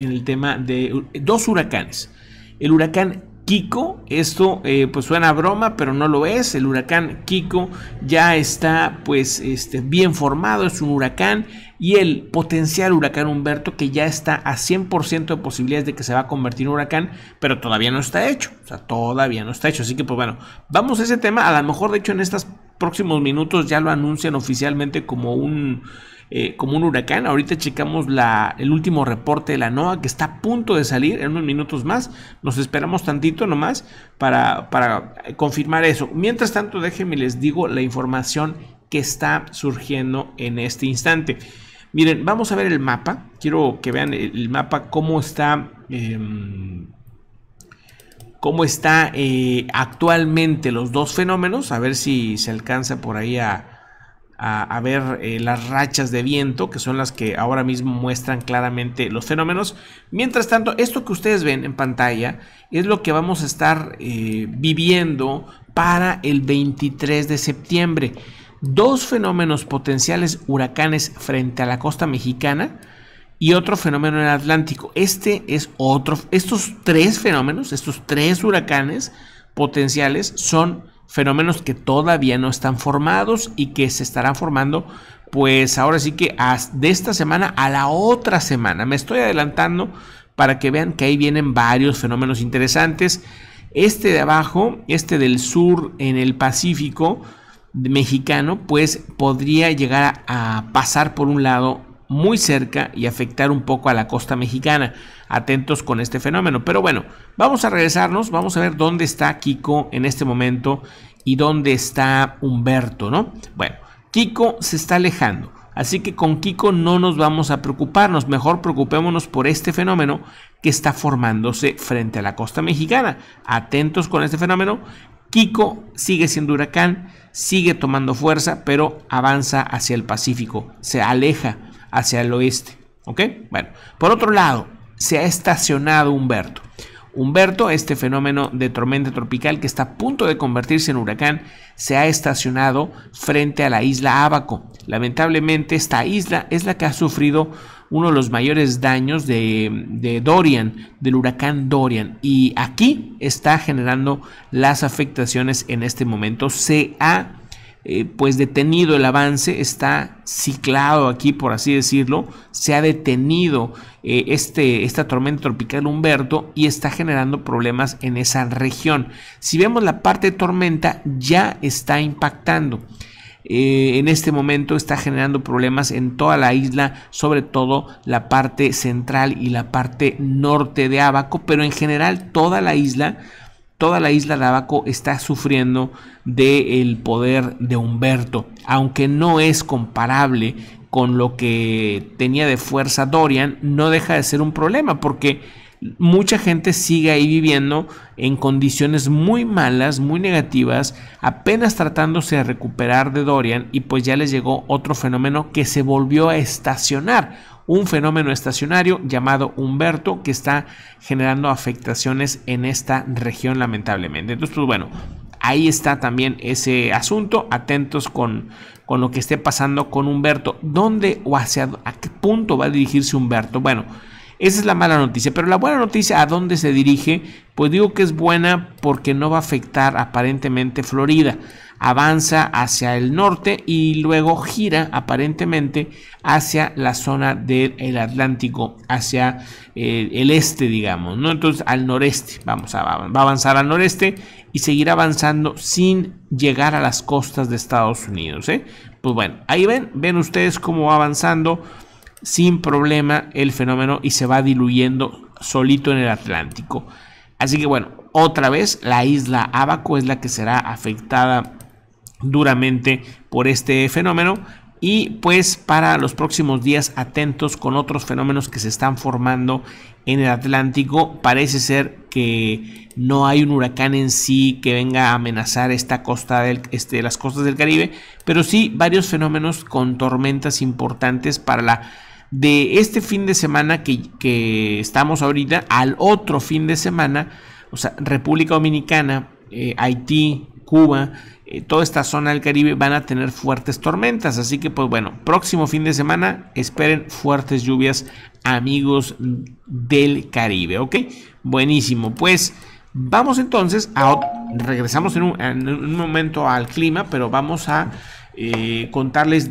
en el tema de dos huracanes. El huracán Kiko, esto eh, pues suena a broma, pero no lo es. El huracán Kiko ya está pues este, bien formado, es un huracán. Y el potencial huracán Humberto, que ya está a 100% de posibilidades de que se va a convertir en huracán, pero todavía no está hecho. O sea, todavía no está hecho. Así que pues bueno, vamos a ese tema. A lo mejor de hecho en estos próximos minutos ya lo anuncian oficialmente como un... Eh, como un huracán. Ahorita checamos la, el último reporte de la NOAA que está a punto de salir en unos minutos más. Nos esperamos tantito nomás para, confirmar eso. Mientras tanto, déjenme les digo la información que está surgiendo en este instante. Miren, vamos a ver el mapa. Quiero que vean el mapa, cómo está... Em, cómo está eh, actualmente los dos fenómenos, a ver si se alcanza por ahí a, a, ver eh, las rachas de viento, que son las que ahora mismo muestran claramente los fenómenos. Mientras tanto, esto que ustedes ven en pantalla es lo que vamos a estar eh, viviendo para el 23 de septiembre. Dos fenómenos potenciales huracanes frente a la costa mexicana y otro fenómeno en el Atlántico. Este es otro. Estos tres fenómenos, estos tres huracanes potenciales son fenómenos que todavía no están formados y que se estarán formando pues ahora sí que de esta semana a la otra semana. Me estoy adelantando para que vean que ahí vienen varios fenómenos interesantes. Este de abajo, este del sur en el Pacífico mexicano, pues podría llegar a, pasar por un lado muy cerca y afectar un poco a la costa mexicana. Atentos con este fenómeno. Pero bueno, vamos a regresarnos, vamos a ver dónde está Kiko en este momento y dónde está Humberto, ¿no? Bueno, Kiko se está alejando. Así que con Kiko no nos vamos a preocuparnos, mejor preocupémonos por este fenómeno que está formándose frente a la costa mexicana. Atentos con este fenómeno. Kiko sigue siendo huracán, sigue tomando fuerza, pero avanza hacia el Pacífico, se aleja hacia el oeste. ¿Ok? Bueno, por otro lado, se ha estacionado Humberto. Humberto, este fenómeno de tormenta tropical que está a punto de convertirse en huracán, se ha estacionado frente a la isla Abaco. Lamentablemente, esta isla es la que ha sufrido uno de los mayores daños de, Dorian, del huracán Dorian. Y aquí está generando las afectaciones en este momento. Se ha eh, pues detenido el avance, está ciclado aquí, por así decirlo, se ha detenido eh, este, esta tormenta tropical Humberto y está generando problemas en esa región. Si vemos la parte de tormenta, ya está impactando. Eh, en este momento está generando problemas en toda la isla, sobre todo la parte central y la parte norte de Abaco, pero en general toda la isla toda la isla de Abaco está sufriendo del poder de Humberto, aunque no es comparable con lo que tenía de fuerza Dorian, no deja de ser un problema porque mucha gente sigue ahí viviendo en condiciones muy malas, muy negativas, apenas tratándose de recuperar de Dorian y pues ya les llegó otro fenómeno que se volvió a estacionar un fenómeno estacionario llamado Humberto que está generando afectaciones en esta región lamentablemente. Entonces, pues bueno, ahí está también ese asunto. Atentos con, con lo que esté pasando con Humberto. ¿Dónde o hacia qué punto va a dirigirse Humberto? Bueno. Esa es la mala noticia, pero la buena noticia, ¿a dónde se dirige? Pues digo que es buena porque no va a afectar aparentemente Florida. Avanza hacia el norte y luego gira aparentemente hacia la zona del Atlántico, hacia eh, el este, digamos, ¿no? Entonces al noreste, vamos a, va a avanzar al noreste y seguir avanzando sin llegar a las costas de Estados Unidos, ¿eh? Pues bueno, ahí ven, ven ustedes cómo va avanzando sin problema el fenómeno y se va diluyendo solito en el Atlántico. Así que bueno, otra vez la isla Abaco es la que será afectada duramente por este fenómeno. Y pues para los próximos días atentos con otros fenómenos que se están formando en el Atlántico. Parece ser que no hay un huracán en sí que venga a amenazar esta costa del, este, las costas del Caribe, pero sí varios fenómenos con tormentas importantes para la de este fin de semana que, estamos ahorita al otro fin de semana, o sea, República Dominicana, eh, Haití, Cuba, eh, toda esta zona del Caribe van a tener fuertes tormentas. Así que, pues bueno, próximo fin de semana esperen fuertes lluvias, amigos del Caribe, ¿ok? Buenísimo, pues vamos entonces a... Regresamos en un, momento al clima, pero vamos a eh, contarles...